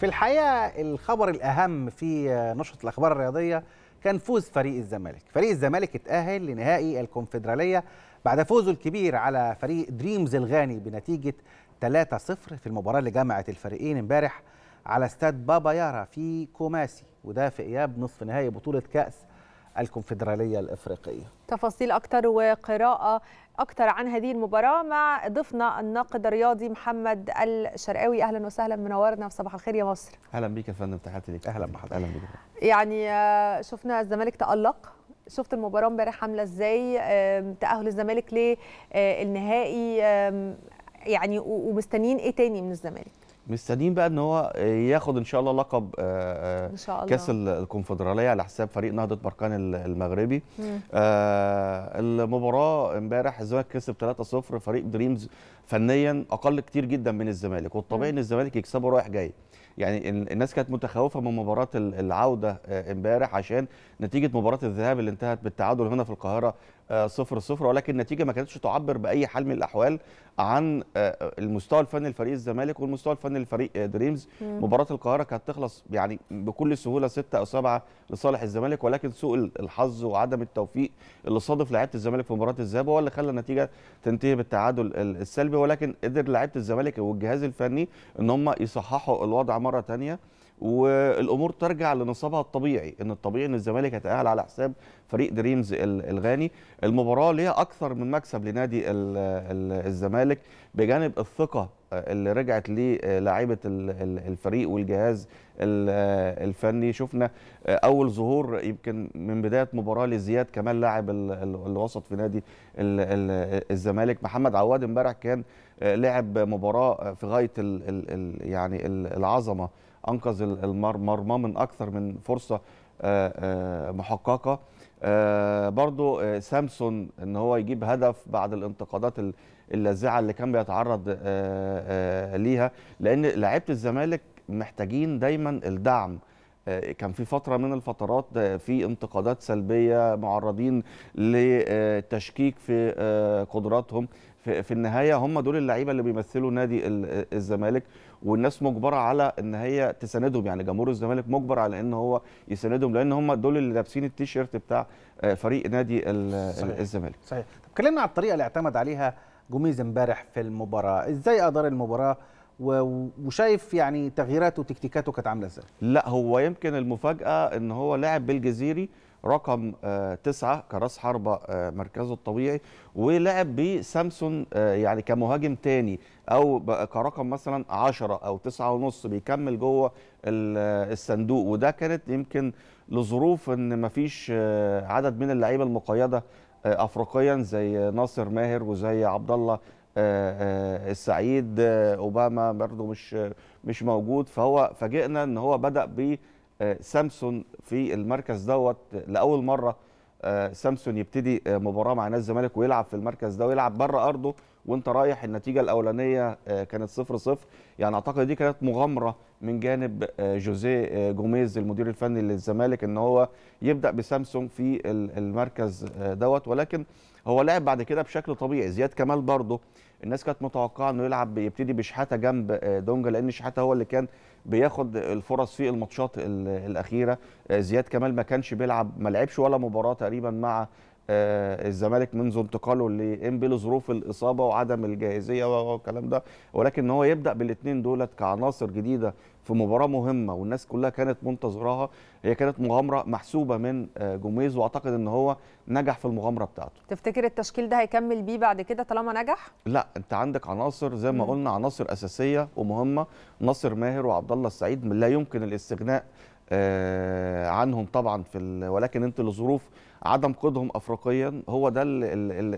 في الحقيقه الخبر الاهم في نشره الاخبار الرياضيه كان فوز فريق الزمالك فريق الزمالك اتاهل لنهائي الكونفدراليه بعد فوزه الكبير على فريق دريمز الغاني بنتيجه 3-0 في المباراه اللي جمعت الفريقين امبارح على استاد بابا يارا في كوماسي وده في اياب نصف نهائي بطوله كاس الكونفدرالية الإفريقية تفاصيل أكثر وقراءة أكثر عن هذه المباراة مع ضيفنا الناقد الرياضي محمد الشرقاوي أهلا وسهلا منورنا في صباح الخير يا مصر أهلا بيك يا فندم تحياتي ليك أهلا بحضرتك أهلا بيك يعني آه، شفنا الزمالك تألق شفت المباراة امبارح عاملة ازاي تأهل الزمالك للنهائي آه، يعني ومستنيين ايه تاني من الزمالك مستنيين بقى ان هو ياخد ان شاء الله لقب آه، آه، ان شاء الله. كاس الكونفدراليه على حساب فريق نهضه بركان المغربي آه المباراه امبارح الزمالك كسب 3-0 فريق دريمز فنيا اقل كتير جدا من الزمالك والطبيعي ان الزمالك يكسبه رايح جاي يعني الناس كانت متخوفه من مباراه العوده آه، امبارح عشان نتيجه مباراه الذهاب اللي انتهت بالتعادل هنا في القاهره صفر صفر ولكن النتيجه ما كانتش تعبر باي حال من الاحوال عن آه، آه، المستوى الفني لفريق الزمالك والمستوى الفني لفريق آه، دريمز مباراه القاهره كانت تخلص يعني بكل سهوله ستة او سبعة لصالح الزمالك ولكن سوء الحظ وعدم التوفيق اللي صادف لعيبه الزمالك في مباراه الذهاب هو اللي خلى النتيجه تنتهي بالتعادل السلبي ولكن قدر لعيبه الزمالك والجهاز الفني ان هم يصححوا الوضع مره ثانيه والامور ترجع لنصابها الطبيعي ان الطبيعي ان الزمالك هيتاهل على حساب فريق دريمز الغاني المباراه ليها اكثر من مكسب لنادي الزمالك بجانب الثقه آه، اللي رجعت للاعيبه آه، الفريق والجهاز آه، الفني شفنا اول ظهور يمكن من بدايه مباراه لزياد كمال لاعب الوسط في نادي الزمالك محمد عواد امبارح كان آه، لعب مباراه آه، في غايه ال ال يعني العظمه انقذ المرمى من اكثر من فرصه آه، محققه برضو سامسون ان هو يجيب هدف بعد الانتقادات اللاذعه اللي كان بيتعرض ليها لان لعيبه الزمالك محتاجين دايما الدعم آه، كان في فترة من الفترات آه، في انتقادات سلبية معرضين لتشكيك في آه، قدراتهم في النهاية هم دول اللعيبة اللي بيمثلوا نادي الزمالك والناس مجبرة على ان هي تساندهم يعني جمهور الزمالك مجبر على ان هو يساندهم لان هم دول اللي لابسين التيشيرت بتاع فريق نادي صحيح. الزمالك صحيح طب كلمنا على الطريقة اللي اعتمد عليها جوميز امبارح في المباراة ازاي ادار المباراة وشايف يعني تغييراته وتكتيكاته كانت عامله ازاي لا هو يمكن المفاجاه ان هو لاعب بالجزيري رقم آه، تسعة كراس حربة آه، مركزه الطبيعي ولعب بسامسون آه، يعني كمهاجم تاني أو كرقم مثلا عشرة أو تسعة ونص بيكمل جوه الصندوق وده كانت يمكن لظروف إن مفيش عدد من اللعيبة المقيدة افريقيا زي ناصر ماهر وزي عبد الله آه، آه، السعيد آه، اوباما برضه مش مش موجود فهو فاجئنا ان هو بدا بسامسون في المركز دوت لاول مره سامسون يبتدي مباراه مع نادي الزمالك ويلعب في المركز ده ويلعب بره ارضه وانت رايح النتيجه الاولانيه آه، كانت 0 0 يعني اعتقد دي كانت مغامره من جانب آه، جوزيه آه، جوميز المدير الفني للزمالك ان هو يبدا بسامسونج في المركز دوت ولكن هو لعب بعد كده بشكل طبيعي زياد كمال برضه الناس كانت متوقعه انه يلعب يبتدي بشحاته جنب دونجا لان شحاته هو اللي كان بياخد الفرص في الماتشات الاخيره زياد كمال ما كانش بيلعب ما لعبش ولا مباراه تقريبا مع آه، الزمالك منذ انتقاله لإمبي لظروف الاصابه وعدم الجاهزيه والكلام ده ولكن هو يبدا بالاثنين دولت كعناصر جديده في مباراه مهمه والناس كلها كانت منتظراها هي كانت مغامره محسوبه من آه، جوميز واعتقد ان هو نجح في المغامره بتاعته تفتكر التشكيل ده هيكمل بيه بعد كده طالما نجح لا انت عندك عناصر زي ما قلنا عناصر اساسيه ومهمه ناصر ماهر وعبد الله السعيد لا يمكن الاستغناء آه، عنهم طبعا في ولكن انت لظروف عدم قيدهم افريقيا هو ده اللي,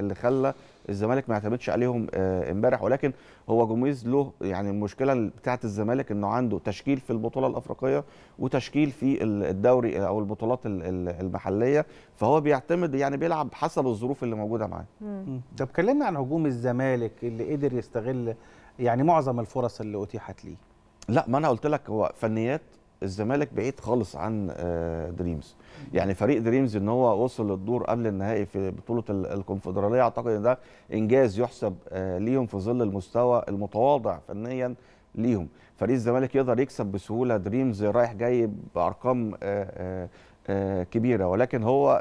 اللي خلى الزمالك ما يعتمدش عليهم آه، امبارح ولكن هو جوميز له يعني المشكله بتاعه الزمالك انه عنده تشكيل في البطوله الافريقيه وتشكيل في الدوري او البطولات المحليه فهو بيعتمد يعني بيلعب حسب الظروف اللي موجوده معاه. طب كلمنا عن هجوم الزمالك اللي قدر يستغل يعني معظم الفرص اللي اتيحت ليه. لا ما انا قلت لك هو فنيات الزمالك بعيد خالص عن آه، دريمز يعني فريق دريمز ان هو وصل للدور قبل النهائي في بطوله الكونفدراليه اعتقد ان ده انجاز يحسب آه، ليهم في ظل المستوى المتواضع فنيا ليهم فريق الزمالك يقدر يكسب بسهوله دريمز رايح جاي بارقام آه، كبيره ولكن هو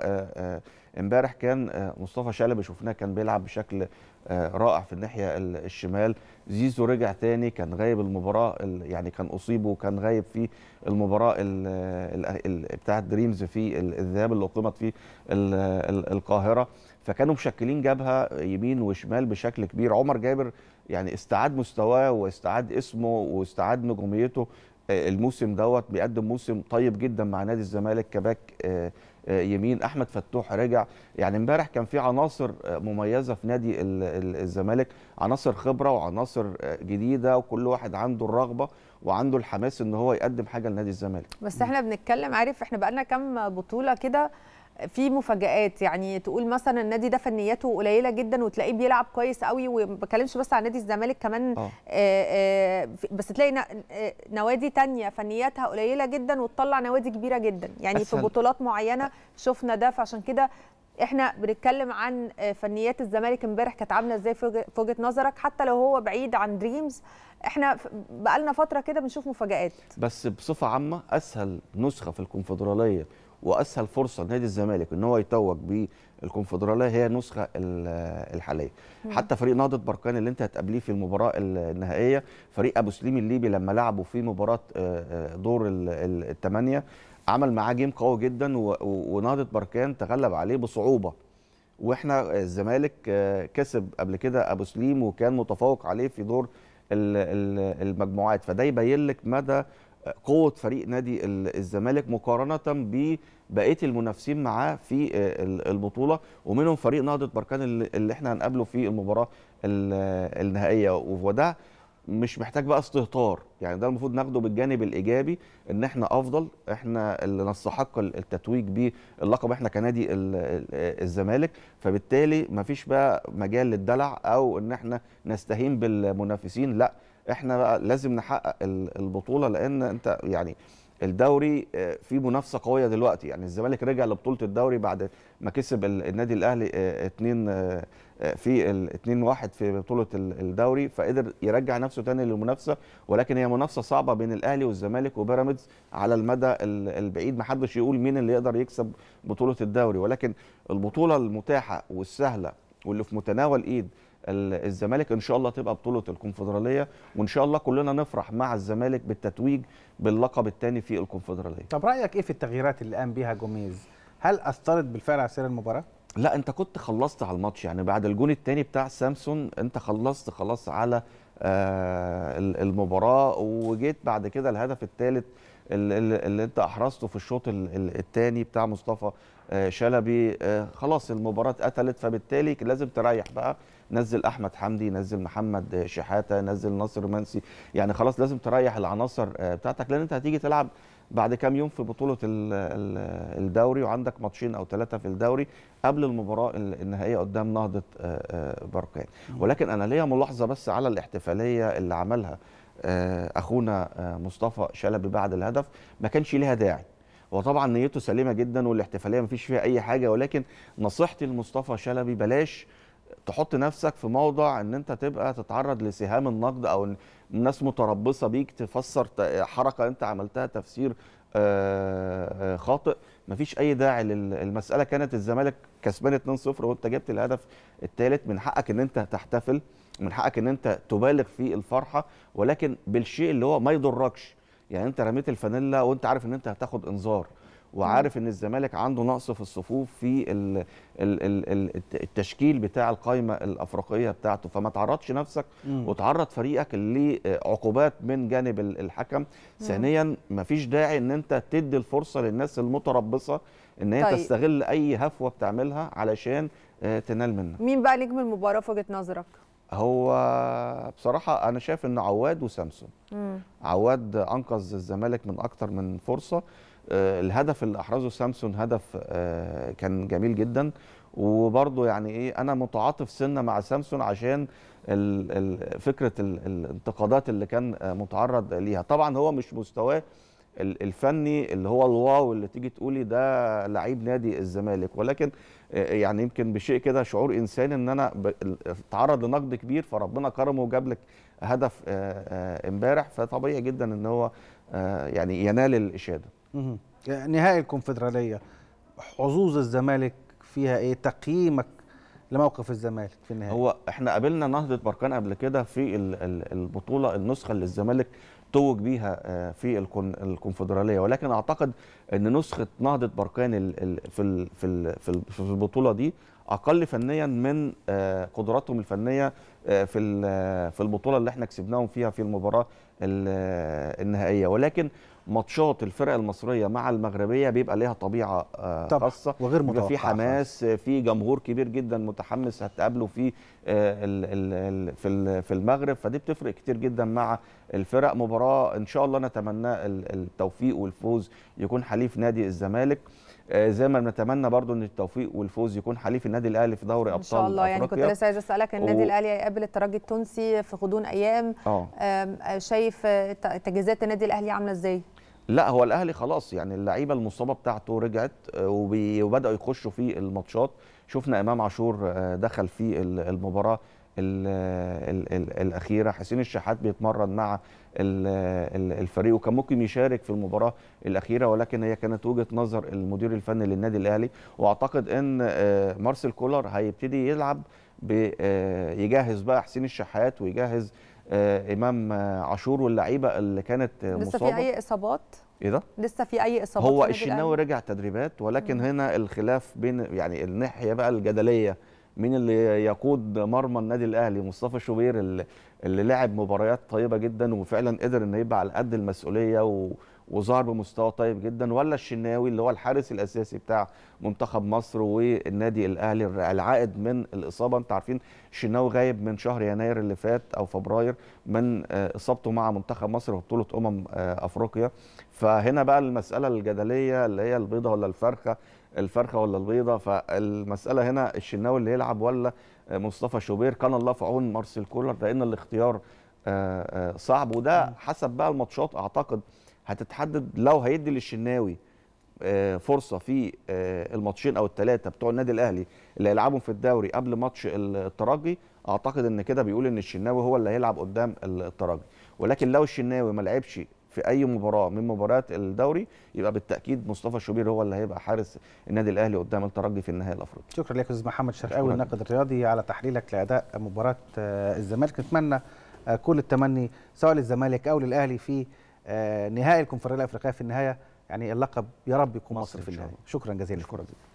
امبارح كان مصطفى شلبي شفناه كان بيلعب بشكل آه، رائع في الناحيه الشمال زيزو رجع تاني كان غايب المباراه يعني كان اصيب وكان غايب في المباراه بتاعه دريمز في الذهاب اللي اقيمت في القاهره فكانوا مشكلين جبهه يمين وشمال بشكل كبير عمر جابر يعني استعاد مستواه واستعاد اسمه واستعاد نجوميته آه، الموسم دوت بيقدم موسم طيب جدا مع نادي الزمالك كباك آه، آه، يمين احمد فتوح رجع يعني امبارح كان في عناصر آه، مميزه في نادي الزمالك عناصر خبره وعناصر آه، جديده وكل واحد عنده الرغبه وعنده الحماس ان هو يقدم حاجه لنادي الزمالك بس احنا بنتكلم عارف احنا بقالنا كام بطوله كده في مفاجآت يعني تقول مثلا النادي ده فنياته قليله جدا وتلاقيه بيلعب كويس قوي وما بتكلمش بس عن نادي الزمالك كمان آه. آه آه بس تلاقي آه، نوادي تانية فنياتها قليله جدا وتطلع نوادي كبيره جدا يعني أسهل. في بطولات معينه شفنا ده فعشان كده احنا بنتكلم عن آه، فنيات الزمالك امبارح كانت عامله ازاي في وجهه نظرك حتى لو هو بعيد عن دريمز احنا بقالنا فتره كده بنشوف مفاجآت بس بصفه عامه اسهل نسخه في الكونفدراليه واسهل فرصه لنادي الزمالك ان هو يتوج بالكونفدراليه هي النسخه الحاليه حتى فريق نهضه بركان اللي انت هتقابليه في المباراه النهائيه فريق ابو سليم الليبي لما لعبوا في مباراه آه، آه، دور الثمانيه عمل معاه جيم قوي جدا ونهضه بركان تغلب عليه بصعوبه واحنا آه، الزمالك كسب قبل كده ابو سليم وكان متفوق عليه في دور المجموعات فده يبين لك مدى قوه فريق نادي الزمالك مقارنه ببقيه المنافسين معاه في آه، البطوله ومنهم فريق نهضه بركان اللي احنا هنقابله في المباراه النهائيه وده مش محتاج بقى استهتار يعني ده المفروض ناخده بالجانب الايجابي ان احنا افضل احنا اللي نستحق التتويج باللقب احنا كنادي الزمالك فبالتالي مفيش بقى مجال للدلع او ان احنا نستهين بالمنافسين لا احنا بقى لازم نحقق البطوله لان انت يعني الدوري آه، في منافسه قويه دلوقتي يعني الزمالك رجع لبطوله الدوري بعد ما كسب النادي الاهلي 2 آه، آه، في 2 1 في بطوله الدوري فقدر يرجع نفسه تاني للمنافسه ولكن هي منافسه صعبه بين الاهلي والزمالك وبيراميدز على المدى البعيد ما حدش يقول مين اللي يقدر يكسب بطوله الدوري ولكن البطوله المتاحه والسهله واللي في متناول ايد الزمالك ان شاء الله تبقى بطوله الكونفدراليه وان شاء الله كلنا نفرح مع الزمالك بالتتويج باللقب الثاني في الكونفدراليه طب رايك ايه في التغييرات اللي قام بيها جوميز هل اثرت بالفعل على سير المباراه لا انت كنت خلصت على الماتش يعني بعد الجون الثاني بتاع سامسون انت خلصت خلاص على آه، المباراه وجيت بعد كده الهدف الثالث اللي انت احرزته في الشوط الثاني بتاع مصطفى آه، شلبي آه، خلاص المباراه اتقتلت فبالتالي لازم تريح بقى نزل احمد حمدي نزل محمد شحاته نزل ناصر منسي يعني خلاص لازم تريح العناصر آه، بتاعتك لان انت هتيجي تلعب بعد كام يوم في بطوله الدوري وعندك ماتشين او ثلاثه في الدوري قبل المباراه النهائيه قدام نهضه آه، آه، بركان ولكن انا ليا ملاحظه بس على الاحتفاليه اللي عملها اخونا مصطفى شلبي بعد الهدف ما كانش ليها داعي وطبعا نيته سليمه جدا والاحتفاليه ما فيش فيها اي حاجه ولكن نصيحتي لمصطفى شلبي بلاش تحط نفسك في موضع ان انت تبقى تتعرض لسهام النقد او الناس متربصه بيك تفسر حركه انت عملتها تفسير خاطئ مفيش اي داعي للمساله كانت الزمالك كسبان 2-0 وانت جبت الهدف الثالث من حقك ان انت تحتفل من حقك ان انت تبالغ في الفرحه ولكن بالشيء اللي هو ما يضركش يعني انت رميت الفانيلا وانت عارف ان انت هتاخد انذار وعارف ان الزمالك عنده نقص في الصفوف في التشكيل بتاع القائمه الافريقيه بتاعته فما تعرضش نفسك وتعرض فريقك لعقوبات من جانب الحكم ثانيا ما فيش داعي ان انت تدي الفرصه للناس المتربصه ان هي طيب. تستغل اي هفوه بتعملها علشان آه، تنال منك مين بقى نجم المباراه في وجهه نظرك هو بصراحة أنا شايف إن عواد وسامسون عواد أنقذ الزمالك من أكتر من فرصة آه، الهدف اللي احرزه سامسون هدف آه، كان جميل جدا وبرضه يعني ايه انا متعاطف سنه مع سامسون عشان فكره الانتقادات اللي كان آه، متعرض ليها طبعا هو مش مستواه الفني اللي هو الواو اللي تيجي تقولي ده لعيب نادي الزمالك ولكن يعني يمكن بشيء كده شعور انساني ان انا اتعرض لنقد كبير فربنا كرمه وجاب لك هدف امبارح فطبيعي جدا ان هو آه، يعني ينال الإشادة يعني نهائي الكونفدرالية حظوظ الزمالك فيها إيه تقييمك لموقف الزمالك في النهايه هو احنا قابلنا نهضه بركان قبل كده في البطوله النسخه اللي الزمالك توج بيها آه، في الكونفدراليه ولكن اعتقد ان نسخه نهضه بركان في في البطوله دي اقل فنيا من آه، قدراتهم الفنيه آه، في آه، في البطوله اللي احنا كسبناهم فيها في المباراه النهائيه ولكن ماتشات الفرق المصريه مع المغربيه بيبقى ليها طبيعه خاصه وغير متوقعه في حماس في جمهور كبير جدا متحمس هتقابله في في في المغرب فدي بتفرق كتير جدا مع الفرق مباراه ان شاء الله نتمنى التوفيق والفوز يكون حليف نادي الزمالك آه، زي ما بنتمنى برضو ان التوفيق والفوز يكون حليف النادي الاهلي في دوري ابطال ان شاء الله يعني كنت لسه عايز اسالك النادي و... الاهلي هيقابل الترجي التونسي في غضون ايام آه. آه، شايف آه، تجهيزات النادي الاهلي عامله ازاي لا هو الاهلي خلاص يعني اللعيبه المصابه بتاعته رجعت وبداوا يخشوا في الماتشات شفنا امام عاشور دخل في المباراه الـ الـ الـ الاخيره حسين الشحات بيتمرن مع الفريق وكان ممكن يشارك في المباراه الاخيره ولكن هي كانت وجهه نظر المدير الفني للنادي الاهلي واعتقد ان آه، مارسيل كولر هيبتدي يلعب آه، يجهز بقى حسين الشحات ويجهز آه، امام عاشور واللعيبه اللي كانت مصابه لسه في اي اصابات ايه ده؟ لسه في اي اصابات هو الشناوي رجع تدريبات ولكن مم. هنا الخلاف بين يعني الناحيه بقى الجدليه مين اللي يقود مرمى النادي الاهلي مصطفى شوبير اللي لعب مباريات طيبه جدا وفعلا قدر انه يبقى على قد المسؤوليه و... وظهر بمستوى طيب جدا ولا الشناوي اللي هو الحارس الاساسي بتاع منتخب مصر والنادي الاهلي العائد من الاصابه انت عارفين الشناوي غايب من شهر يناير اللي فات او فبراير من آه، اصابته مع منتخب مصر في بطوله امم آه، افريقيا فهنا بقى المساله الجدليه اللي هي البيضه ولا الفرخه الفرخه ولا البيضه فالمساله هنا الشناوي اللي يلعب ولا آه، مصطفى شوبير كان الله في عون مارسيل كولر لان الاختيار صعب وده حسب بقى الماتشات اعتقد هتتحدد لو هيدي للشناوي آه، فرصه في آه، الماتشين او الثلاثه بتوع النادي الاهلي اللي هيلعبهم في الدوري قبل ماتش الترجي اعتقد ان كده بيقول ان الشناوي هو اللي هيلعب قدام الترجي ولكن لو الشناوي ما لعبش في اي مباراه من مباريات الدوري يبقى بالتاكيد مصطفى شوبير هو اللي هيبقى حارس النادي الاهلي قدام الترجي في النهائي الافريقي شكرا لك استاذ محمد شرقاوي الناقد الرياضي على تحليلك لاداء مباراه آه، الزمالك نتمنى كل التمني سواء للزمالك او للاهلي في آه، نهائي الكونفدراليه الافريقيه في النهايه يعني اللقب يا رب يكون مصر, مصر في النهايه شكرا جزيلا شكرا جزيلا